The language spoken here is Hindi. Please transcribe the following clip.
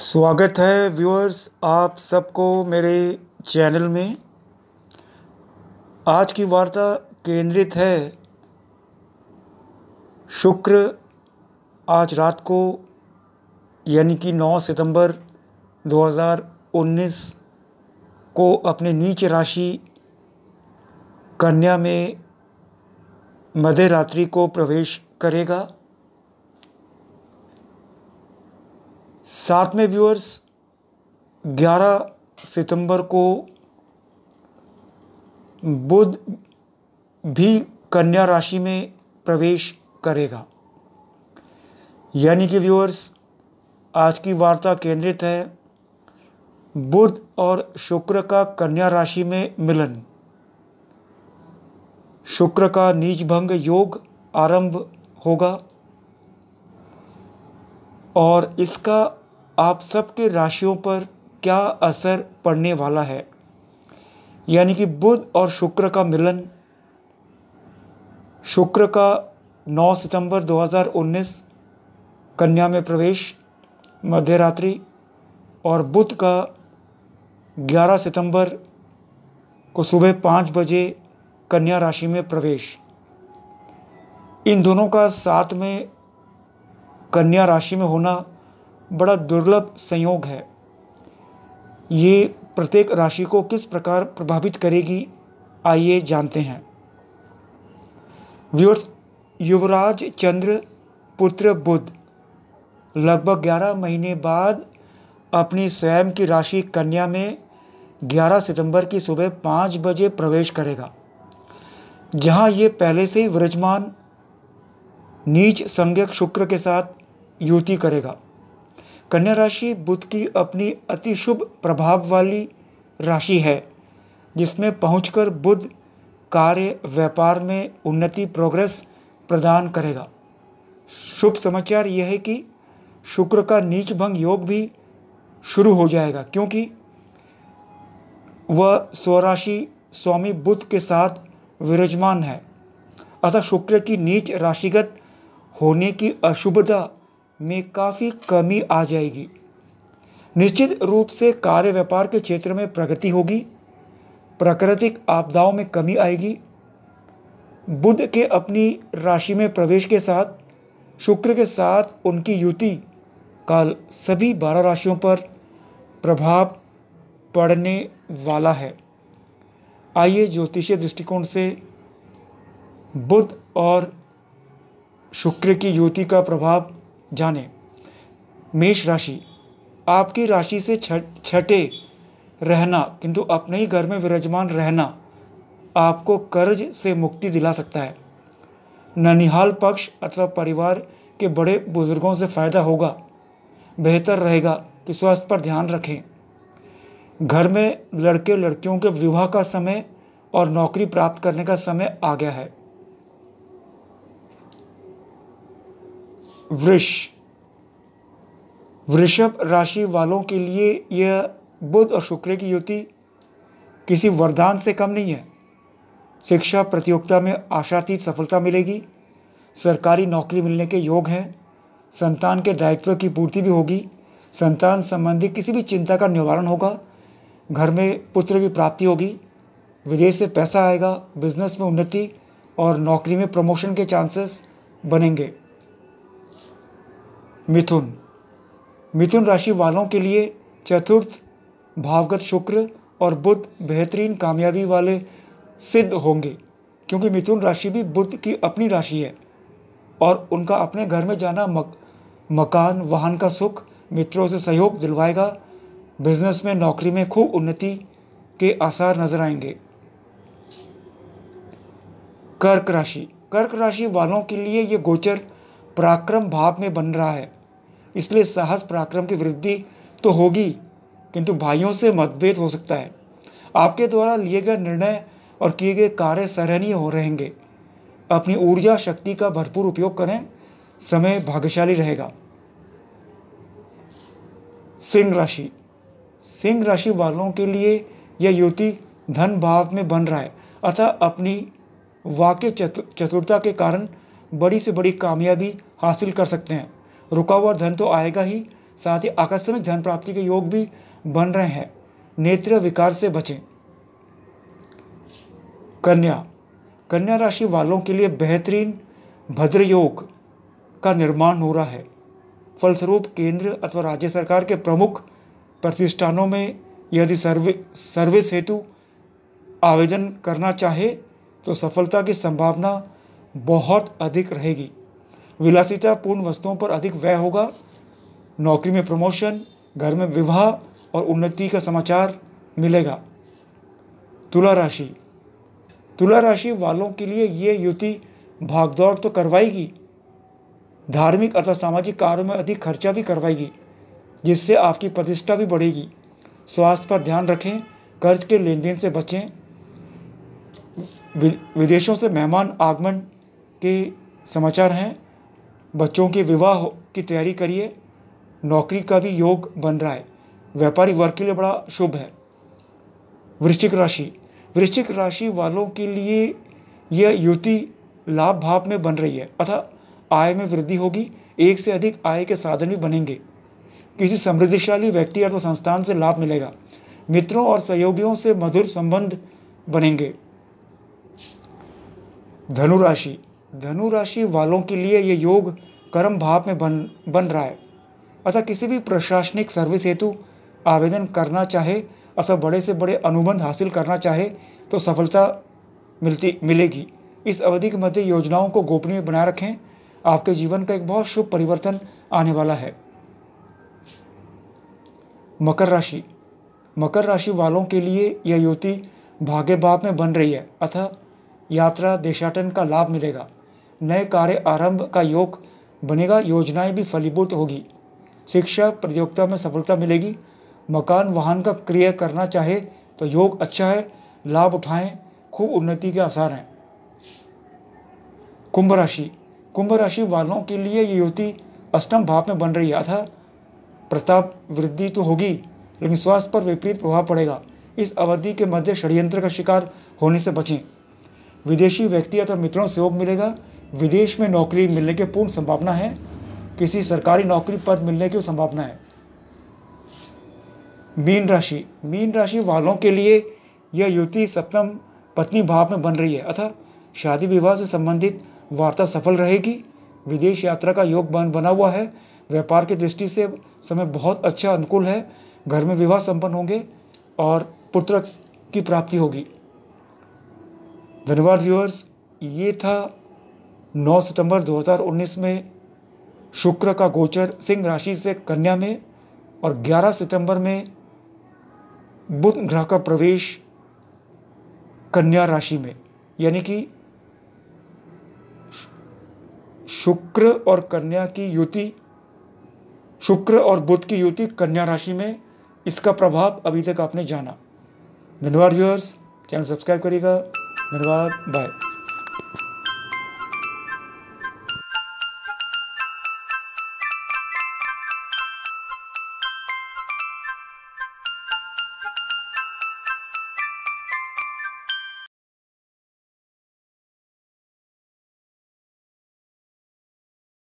स्वागत है व्यूअर्स आप सबको मेरे चैनल में आज की वार्ता केंद्रित है शुक्र आज रात को यानी कि 9 सितंबर 2019 को अपने नीच राशि कन्या में मध्य रात्रि को प्रवेश करेगा साथ में व्यूअर्स 11 सितंबर को बुध भी कन्या राशि में प्रवेश करेगा यानी कि व्यूअर्स आज की वार्ता केंद्रित है बुध और शुक्र का कन्या राशि में मिलन शुक्र का नीच भंग योग आरंभ होगा और इसका आप सबके राशियों पर क्या असर पड़ने वाला है यानी कि बुध और शुक्र का मिलन शुक्र का 9 सितंबर 2019 कन्या में प्रवेश मध्य रात्रि और बुध का 11 सितंबर को सुबह पाँच बजे कन्या राशि में प्रवेश इन दोनों का साथ में कन्या राशि में होना बड़ा दुर्लभ संयोग है ये प्रत्येक राशि को किस प्रकार प्रभावित करेगी आइए जानते हैं व्यूअर्स युवराज चंद्र पुत्र बुद्ध लगभग 11 महीने बाद अपनी स्वयं की राशि कन्या में 11 सितंबर की सुबह पाँच बजे प्रवेश करेगा जहां ये पहले से ही विराजमान नीच संज्ञक शुक्र के साथ युति करेगा कन्या राशि बुध की अपनी अति शुभ प्रभाव वाली राशि है जिसमें पहुंचकर बुध कार्य व्यापार में उन्नति प्रोग्रेस प्रदान करेगा शुभ समाचार यह है कि शुक्र का नीच भंग योग भी शुरू हो जाएगा क्योंकि वह स्वराशि स्वामी बुद्ध के साथ विराजमान है अतः शुक्र की नीच राशिगत होने की अशुभता में काफ़ी कमी आ जाएगी निश्चित रूप से कार्य व्यापार के क्षेत्र में प्रगति होगी प्राकृतिक आपदाओं में कमी आएगी बुद्ध के अपनी राशि में प्रवेश के साथ शुक्र के साथ उनकी युति काल सभी बारह राशियों पर प्रभाव पड़ने वाला है आइए ज्योतिषीय दृष्टिकोण से बुद्ध और शुक्र की युति का प्रभाव जाने मेष राशि आपकी राशि से छठे रहना किंतु अपने ही घर में विराजमान रहना आपको कर्ज से मुक्ति दिला सकता है ननिहाल पक्ष अथवा परिवार के बड़े बुजुर्गों से फायदा होगा बेहतर रहेगा कि स्वास्थ्य पर ध्यान रखें घर में लड़के लड़कियों के विवाह का समय और नौकरी प्राप्त करने का समय आ गया है वृष वृषभ राशि वालों के लिए यह बुध और शुक्र की युति किसी वरदान से कम नहीं है शिक्षा प्रतियोगिता में आशातीत सफलता मिलेगी सरकारी नौकरी मिलने के योग हैं संतान के दायित्व की पूर्ति भी होगी संतान संबंधी किसी भी चिंता का निवारण होगा घर में पुत्र की प्राप्ति होगी विदेश से पैसा आएगा बिजनेस में उन्नति और नौकरी में प्रमोशन के चांसेस बनेंगे मिथुन मिथुन राशि वालों के लिए चतुर्थ भावगत शुक्र और बुद्ध बेहतरीन कामयाबी वाले सिद्ध होंगे क्योंकि मिथुन राशि भी बुद्ध की अपनी राशि है और उनका अपने घर में जाना मक, मकान वाहन का सुख मित्रों से सहयोग दिलवाएगा बिजनेस में नौकरी में खूब उन्नति के आसार नजर आएंगे कर्क राशि कर्क राशि वालों के लिए ये गोचर पराक्रम भाव में बन रहा है इसलिए साहस पराक्रम की वृद्धि तो होगी किंतु भाइयों से मतभेद हो सकता है आपके द्वारा लिए गए निर्णय और किए गए कार्य सराहनीय हो रहेंगे अपनी ऊर्जा शक्ति का भरपूर उपयोग करें समय भाग्यशाली रहेगा सिंह राशि सिंह राशि वालों के लिए यह युवती धन भाव में बन रहा है अतः अपनी वाक्य चतुरता के कारण बड़ी से बड़ी कामयाबी हासिल कर सकते हैं रुका हुआ धन तो आएगा ही साथ ही आकस्मिक धन प्राप्ति के योग भी बन रहे हैं नेत्र विकार से बचें कन्या कन्या राशि वालों के लिए बेहतरीन भद्र योग का निर्माण हो रहा है फलस्वरूप केंद्र अथवा राज्य सरकार के प्रमुख प्रतिष्ठानों में यदि सर्वे सर्विस हेतु आवेदन करना चाहे तो सफलता की संभावना बहुत अधिक रहेगी विलासितापूर्ण वस्तुओं पर अधिक व्यय होगा नौकरी में प्रमोशन घर में विवाह और उन्नति का समाचार मिलेगा तुला राशि तुला राशि वालों के लिए ये युति भागदौड़ तो करवाएगी धार्मिक अर्थात सामाजिक कार्यों में अधिक खर्चा भी करवाएगी जिससे आपकी प्रतिष्ठा भी बढ़ेगी स्वास्थ्य पर ध्यान रखें कर्ज के लेन देन से बचें विदेशों से मेहमान आगमन के समाचार हैं बच्चों के विवाह की तैयारी करिए नौकरी का भी योग बन रहा है व्यापारी वर्ग के लिए बड़ा शुभ है वृश्चिक राशि वृश्चिक राशि वालों के लिए यह युति लाभ भाव में बन रही है अतः आय में वृद्धि होगी एक से अधिक आय के साधन भी बनेंगे किसी समृद्धिशाली व्यक्ति अथवा संस्थान से लाभ मिलेगा मित्रों और सहयोगियों से मधुर संबंध बनेंगे धनु राशि धनु राशि वालों के लिए ये योग कर्म भाव में बन बन रहा है अतः किसी भी प्रशासनिक सर्विस हेतु आवेदन करना चाहे अथवा बड़े से बड़े अनुबंध हासिल करना चाहे तो सफलता मिलती मिलेगी इस अवधि के मध्य योजनाओं को गोपनीय बनाए रखें आपके जीवन का एक बहुत शुभ परिवर्तन आने वाला है मकर राशि मकर राशि वालों के लिए यह युति भाग्य भाव में बन रही है अतः यात्रा देशाटन का लाभ मिलेगा नए कार्य आरंभ का योग बनेगा योजनाएं भी फलीभूत होगी शिक्षा प्रतियोगिता में सफलता मिलेगी मकान वाहन का क्रिय करना चाहे तो योग अच्छा है लाभ उठाएं खूब उन्नति के आसार हैं कुंभ राशि कुंभ राशि वालों के लिए ये युवती अष्टम भाव में बन रही है अतः प्रताप वृद्धि तो होगी लेकिन स्वास्थ्य पर विपरीत प्रभाव पड़ेगा इस अवधि के मध्य षड्यंत्र का शिकार होने से बचें विदेशी व्यक्ति अथवा मित्रों से योग मिलेगा विदेश में नौकरी मिलने की पूर्ण संभावना है किसी सरकारी नौकरी पद मिलने की संभावना है मीन राशि मीन राशि वालों के लिए यह युति सप्तम पत्नी भाव में बन रही है अतः शादी विवाह से संबंधित वार्ता सफल रहेगी विदेश यात्रा का योग बन बना हुआ है व्यापार की दृष्टि से समय बहुत अच्छा अनुकूल है घर में विवाह संपन्न होंगे और पुत्र की प्राप्ति होगी धन्यवाद व्यूअर्स ये था 9 सितंबर 2019 में शुक्र का गोचर सिंह राशि से कन्या में और 11 सितंबर में बुध ग्रह का प्रवेश कन्या राशि में यानी कि शुक्र और कन्या की युति शुक्र और बुध की युति कन्या राशि में इसका प्रभाव अभी तक आपने जाना धन्यवाद व्यूअर्स चैनल सब्सक्राइब करिएगा धन्यवाद बाय